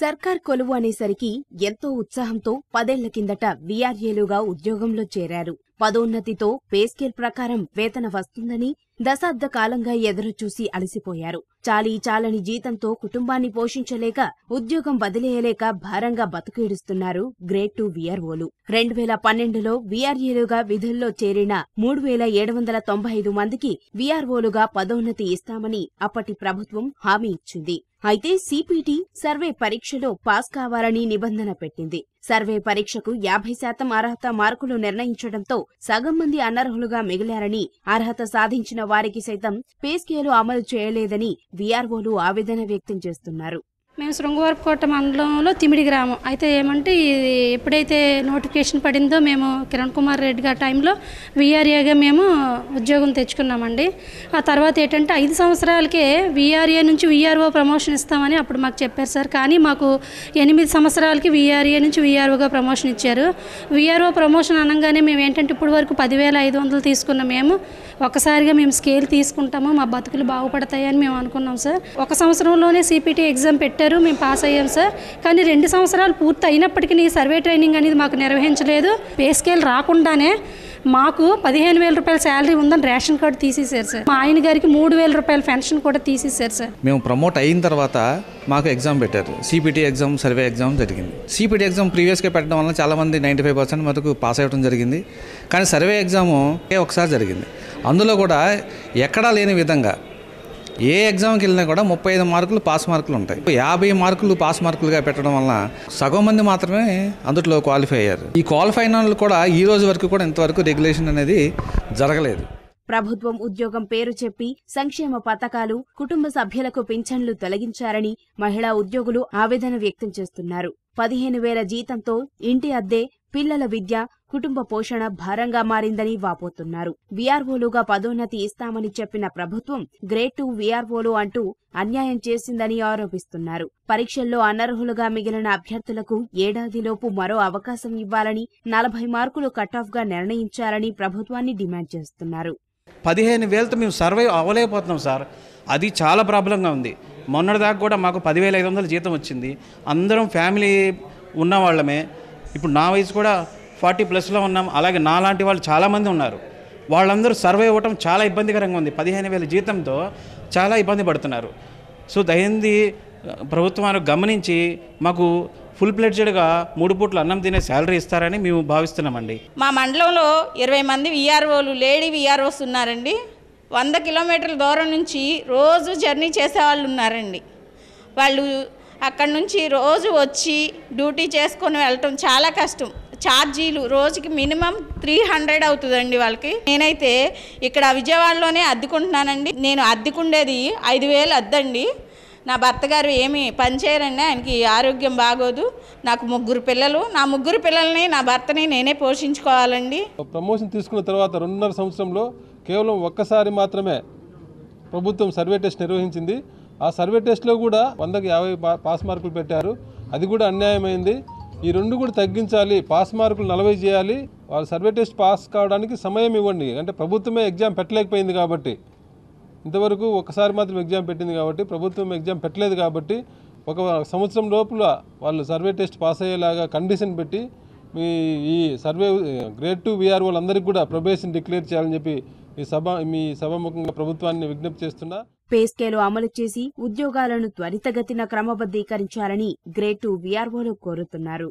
సర్కార్ కొలువు అనేసరికి ఎంతో ఉత్సాహంతో పదేళ్ల కిందట వీఆర్ఏలుగా ఉద్యోగంలో చేరారు పదోన్నతితో పేస్కేల్ ప్రకారం వేతన వస్తుందని దశాబ్ద కాలంగా ఎదురుచూసి అలసిపోయారు చాలీ చాలని జీతంతో కుటుంబాన్ని పోషించలేక ఉద్యోగం వదిలేయలేక భారంగా బతుకేడుస్తున్నారు గ్రేడ్ టూ వీఆర్ఓలు రెండు వేల పన్నెండులో వీఆర్ఏలుగా విధుల్లో చేరిన మూడు వేల ఏడు వందల తొంభై ఐదు మందికి వీఆర్ఓలుగా పదోన్నతి ఇస్తామని అప్పటి ప్రభుత్వం హామీ ఇచ్చింది అయితే సిపిటి సర్వే పరీక్షలో పాస్ కావాలని నిబంధన పెట్టింది సర్వే పరీక్షకు యాభై శాతం అర్హత మార్కులు నిర్ణయించడంతో సగం మంది అనర్హులుగా మిగిలారని అర్హత సాధించిన వారికి సైతం పేస్కేలు అమలు చేయలేదని విఆర్ఓలు ఆవేదన వ్యక్తం చేస్తున్నారు మేము శృంగవరపుకోట మండలంలో తిమిడి గ్రామం అయితే ఏమంటే ఇది ఎప్పుడైతే నోటిఫికేషన్ పడిందో మేము కిరణ్ కుమార్ రెడ్డి గారి టైంలో విఆర్ఏగా మేము ఉద్యోగం తెచ్చుకున్నామండి ఆ తర్వాత ఏంటంటే ఐదు సంవత్సరాలకే విఆర్ఏ నుంచి విఆర్ఓ ప్రమోషన్ ఇస్తామని అప్పుడు మాకు చెప్పారు సార్ కానీ మాకు ఎనిమిది సంవత్సరాలకి విఆర్ఏ నుంచి విఆర్ఓగా ప్రమోషన్ ఇచ్చారు విఆర్ఓ ప్రమోషన్ అనగానే మేము ఏంటంటే ఇప్పుడు వరకు పదివేల ఐదు వందలు తీసుకున్న మేము ఒకసారిగా మేము స్కేల్ తీసుకుంటాము మా బతుకులు బాగుపడతాయని మేము అనుకున్నాం సార్ ఒక సంవత్సరంలోనే సిపిటి ఎగ్జామ్ పెట్టారు ఇచ్చారు మేము పాస్ అయ్యాం సార్ కానీ రెండు సంవత్సరాలు పూర్తి అయినప్పటికీ సర్వే ట్రైనింగ్ అనేది మాకు నిర్వహించలేదు పే స్కేల్ రాకుండానే మాకు పదిహేను వేల రూపాయల శాలరీ ఉందని రేషన్ కార్డు తీసేశారు సార్ మా ఆయన గారికి మూడు వేల రూపాయల పెన్షన్ కూడా తీసేశారు సార్ మేము ప్రమోట్ అయిన తర్వాత మాకు ఎగ్జామ్ పెట్టారు సిపిటీ ఎగ్జామ్ సర్వే ఎగ్జామ్ జరిగింది సిపిటీ ఎగ్జామ్ ప్రీవియస్గా పెట్టడం వల్ల చాలామంది నైంటీ ఫైవ్ పర్సెంట్ వరకు పాస్ అవ్వడం జరిగింది కానీ సర్వే ఎగ్జాము ఒకసారి జరిగింది అందులో కూడా ఎక్కడా లేని విధంగా ఏ ఎగ్జామ్కి వెళ్ళినా కూడా ముప్పై ఐదు మార్కులు పాస్ మార్కులు ఉంటాయి యాభై మార్కులు పాస్ మార్కులుగా పెట్టడం వలన సగం మంది మాత్రమే అందుట్లో క్వాలిఫై అయ్యారు ఈ క్వాలిఫై కూడా ఈ రోజు వరకు కూడా ఇంతవరకు రెగ్యులేషన్ అనేది జరగలేదు ప్రభుత్వం ఉద్యోగం పేరు చెప్పి సంక్షేమ పథకాలు కుటుంబ సభ్యులకు పింఛన్లు తొలగించారని మహిళా ఉద్యోగులు ఆవేదన వ్యక్తం చేస్తున్నారు పదిహేను వేల జీతంతో ఇంటి అద్దె పిల్లల విద్య కుటుంబ పోషణ భారంగా మారిందని వాపోతున్నారు వీఆర్ఓలుగా పదోన్నతి ఇస్తామని చెప్పిన ప్రభుత్వం గ్రేడ్ టూ వీఆర్ఓలు అంటూ అన్యాయం చేసిందని ఆరోపిస్తున్నారు పరీక్షల్లో అనర్హులుగా మిగిలిన అభ్యర్థులకు ఏడాదిలోపు మరో అవకాశం ఇవ్వాలని నలభై మార్కులు కటాఫ్గా నిర్ణయించాలని ప్రభుత్వాన్ని డిమాండ్ చేస్తున్నారు పదిహేను వేలతో మేము సర్వైవ్ అవ్వలేకపోతున్నాం సార్ అది చాలా ప్రాబ్లంగా ఉంది మొన్నటిదాకా కూడా మాకు పదివేల ఐదు వందల జీతం వచ్చింది అందరం ఫ్యామిలీ ఉన్నవాళ్ళమే ఇప్పుడు నా వయసు కూడా ఫార్టీ ప్లస్లో ఉన్నాం అలాగే నాలాంటి వాళ్ళు చాలామంది ఉన్నారు వాళ్ళందరూ సర్వే ఇవ్వటం చాలా ఇబ్బందికరంగా ఉంది పదిహేను వేల జీతంతో చాలా ఇబ్బంది పడుతున్నారు సో దయింది ప్రభుత్వాన్ని గమనించి మాకు ఫుల్ ప్లెడ్జెడ్గా మూడు పూట్ల అన్నం తినే శాలరీ ఇస్తారని మేము భావిస్తున్నామండి మా మండలంలో ఇరవై మంది విఆర్ఓలు లేడీ విఆర్ఓస్ ఉన్నారండి వంద కిలోమీటర్ల దూరం నుంచి రోజు జర్నీ చేసేవాళ్ళు ఉన్నారండి వాళ్ళు అక్కడి నుంచి రోజు వచ్చి డ్యూటీ చేసుకొని వెళ్ళటం చాలా కష్టం ఛార్జీలు రోజుకి మినిమం త్రీ హండ్రెడ్ అవుతుందండి వాళ్ళకి నేనైతే ఇక్కడ విజయవాడలోనే అద్దెకుంటున్నానండి నేను అద్దెకుండేది ఐదు వేలు అద్దండి నా భర్త గారు ఏమి పనిచేయరండి ఆయనకి ఆరోగ్యం బాగోదు నాకు ముగ్గురు పిల్లలు నా ముగ్గురు పిల్లల్ని నా భర్తని నేనే పోషించుకోవాలండి ప్రమోషన్ తీసుకున్న తర్వాత రెండున్నర సంవత్సరంలో కేవలం ఒక్కసారి మాత్రమే ప్రభుత్వం సర్వే టెస్ట్ నిర్వహించింది ఆ సర్వే టెస్ట్లో కూడా వందకు యాభై పాస్ మార్కులు పెట్టారు అది కూడా అన్యాయమైంది ఈ రెండు కూడా తగ్గించాలి పాస్ మార్కులు నలభై చేయాలి వాళ్ళు సర్వే టెస్ట్ పాస్ కావడానికి సమయం ఇవ్వండి అంటే ప్రభుత్వమే ఎగ్జామ్ పెట్టలేకపోయింది కాబట్టి ఇంతవరకు ఒకసారి మాత్రం ఎగ్జామ్ పెట్టింది కాబట్టి ప్రభుత్వం ఎగ్జామ్ పెట్టలేదు కాబట్టి ఒక సంవత్సరం లోపల వాళ్ళు సర్వే టెస్ట్ పాస్ అయ్యేలాగా కండిషన్ పెట్టి మీ ఈ సర్వే గ్రేడ్ టూ వాళ్ళందరికీ కూడా ప్రొబేషన్ డిక్లేర్ చేయాలని చెప్పి మీ సభ మీ సభముఖంగా ప్రభుత్వాన్ని విజ్ఞప్తి చేస్తున్నా పేస్కేలు అమలు చేసి ఉద్యోగాలను త్వరితగతిన క్రమబద్దీకరించాలని గ్రేడ్ టూ వీఆర్ఓలు కోరుతున్నారు